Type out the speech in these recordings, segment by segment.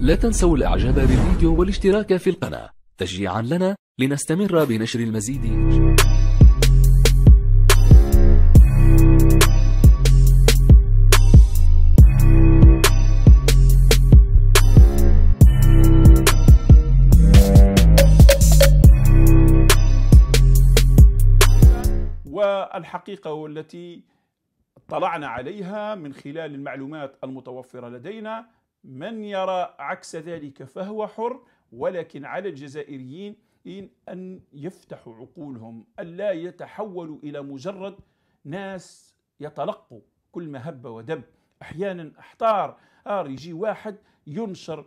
لا تنسوا الإعجاب بالفيديو والاشتراك في القناة تشجيعا لنا لنستمر بنشر المزيد والحقيقة والتي اطلعنا عليها من خلال المعلومات المتوفرة لدينا من يرى عكس ذلك فهو حر ولكن على الجزائريين أن يفتحوا عقولهم أن لا يتحولوا إلى مجرد ناس يتلقوا كل ما هب ودب أحيانا أحتار آر يجي واحد ينشر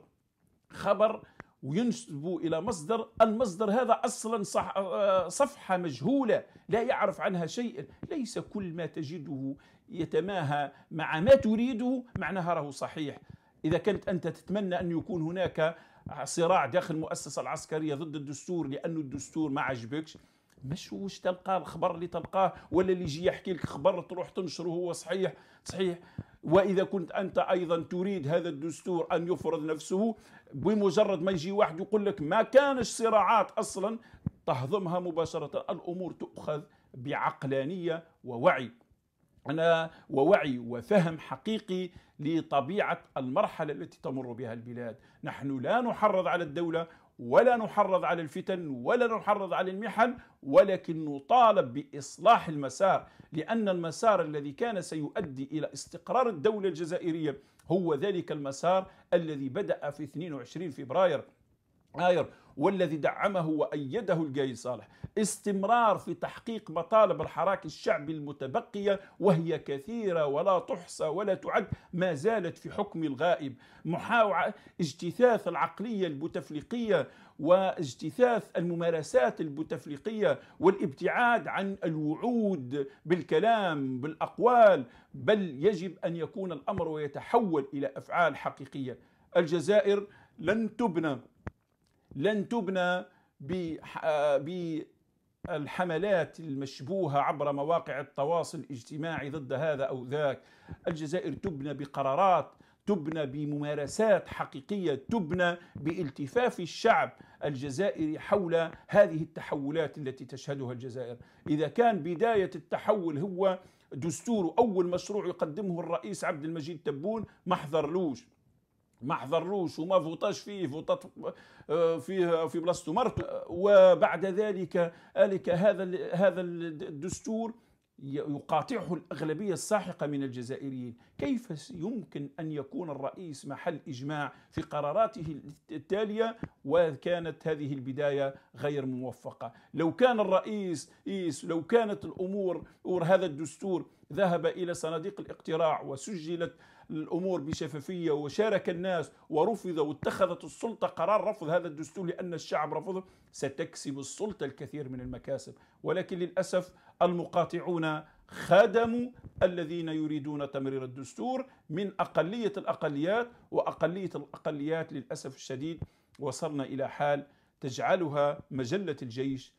خبر وينسب الى مصدر المصدر هذا اصلا صح آه، صفحه مجهوله لا يعرف عنها شيئا ليس كل ما تجده يتماهى مع ما تريده معناها راه صحيح إذا كنت أنت تتمنى أن يكون هناك صراع داخل المؤسسة العسكرية ضد الدستور لأن الدستور ما عجبكش مش واش تلقى الخبر اللي تلقاه ولا اللي يجي يحكي لك خبر تروح تنشره هو صحيح صحيح واذا كنت انت ايضا تريد هذا الدستور ان يفرض نفسه بمجرد ما يجي واحد يقول لك ما كانش صراعات اصلا تهضمها مباشره الامور تؤخذ بعقلانيه ووعي أنا ووعي وفهم حقيقي لطبيعة المرحلة التي تمر بها البلاد نحن لا نحرض على الدولة ولا نحرض على الفتن ولا نحرض على المحن ولكن نطالب بإصلاح المسار لأن المسار الذي كان سيؤدي إلى استقرار الدولة الجزائرية هو ذلك المسار الذي بدأ في 22 فبراير آير والذي دعمه وأيده الجاي صالح استمرار في تحقيق مطالب الحراك الشعبي المتبقية وهي كثيرة ولا تحصى ولا تعد ما زالت في حكم الغائب محاولة اجتثاث العقلية البوتفليقية واجتثاث الممارسات البوتفليقية والابتعاد عن الوعود بالكلام بالأقوال بل يجب أن يكون الأمر ويتحول إلى أفعال حقيقية الجزائر لن تبنى لن تبنى آه، بالحملات المشبوهة عبر مواقع التواصل الاجتماعي ضد هذا أو ذاك الجزائر تبنى بقرارات تبنى بممارسات حقيقية تبنى بالتفاف الشعب الجزائري حول هذه التحولات التي تشهدها الجزائر إذا كان بداية التحول هو دستور أول مشروع يقدمه الرئيس عبد المجيد تبون ما حضرلوش ما حضروش وما فوطاش فيه فوطات آه، فيه في بلاصته مرته وبعد ذلك ذلك هذا هذا الدستور يقاطعه الأغلبية الساحقة من الجزائريين كيف يمكن أن يكون الرئيس محل إجماع في قراراته التالية وكانت هذه البداية غير موفقة لو كان الرئيس إيس لو كانت الأمور أور هذا الدستور ذهب إلى صناديق الاقتراع وسجلت الامور بشفافيه وشارك الناس ورفض واتخذت السلطه قرار رفض هذا الدستور لان الشعب رفضه ستكسب السلطه الكثير من المكاسب ولكن للاسف المقاطعون خدموا الذين يريدون تمرير الدستور من اقليه الاقليات واقليه الاقليات للاسف الشديد وصلنا الى حال تجعلها مجله الجيش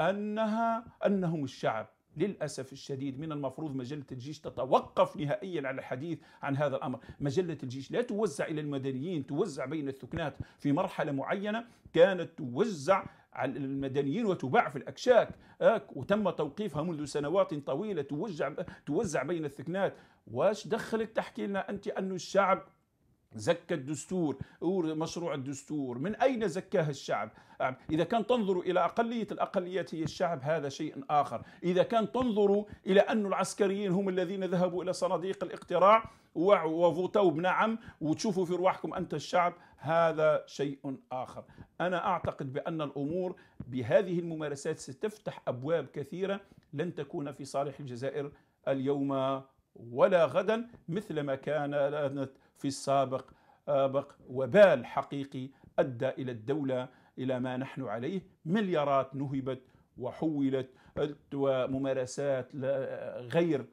انها انهم الشعب للأسف الشديد من المفروض مجلة الجيش تتوقف نهائيا عن الحديث عن هذا الأمر مجلة الجيش لا توزع إلى المدنيين توزع بين الثكنات في مرحلة معينة كانت توزع على المدنيين وتباع في الأكشاك آه، وتم توقيفها منذ سنوات طويلة توزع, توزع بين الثكنات واش دخلك تحكي لنا أنت أن الشعب زكى الدستور مشروع الدستور من أين زكاه الشعب إذا كان تنظر إلى أقلية الأقليات هي الشعب هذا شيء آخر إذا كان تنظر إلى أن العسكريين هم الذين ذهبوا إلى صناديق الاقتراع وفوتوا بنعم وتشوفوا في رواحكم أنت الشعب هذا شيء آخر أنا أعتقد بأن الأمور بهذه الممارسات ستفتح أبواب كثيرة لن تكون في صالح الجزائر اليوم ولا غدا مثل ما كانت في السابق آبق وبال حقيقي أدى إلى الدولة إلى ما نحن عليه مليارات نهبت وحولت وممارسات غير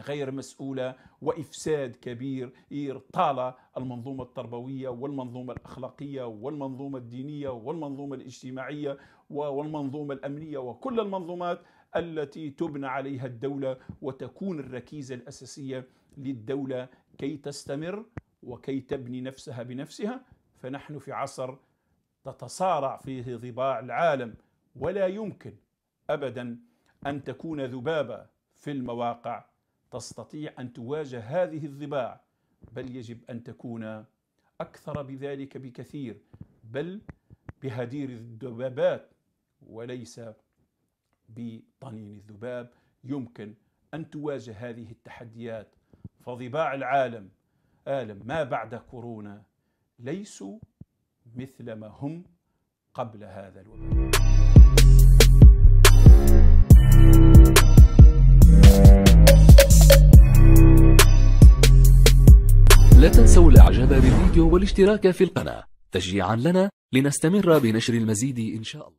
غير مسؤولة وإفساد كبير طال المنظومة التربوية والمنظومة الأخلاقية والمنظومة الدينية والمنظومة الاجتماعية والمنظومة الأمنية وكل المنظومات التي تبنى عليها الدولة وتكون الركيزة الأساسية للدولة كي تستمر وكي تبني نفسها بنفسها فنحن في عصر تتصارع فيه ضباع العالم ولا يمكن ابدا ان تكون ذبابه في المواقع تستطيع ان تواجه هذه الضباع بل يجب ان تكون اكثر بذلك بكثير بل بهدير الذبابات وليس بطنين الذباب يمكن ان تواجه هذه التحديات فضباع العالم آلم ما بعد كورونا ليسوا مثل ما هم قبل هذا الوباء لا تنسوا الاعجاب بالفيديو والاشتراك في القناة تشجيعا لنا لنستمر بنشر المزيد إن شاء الله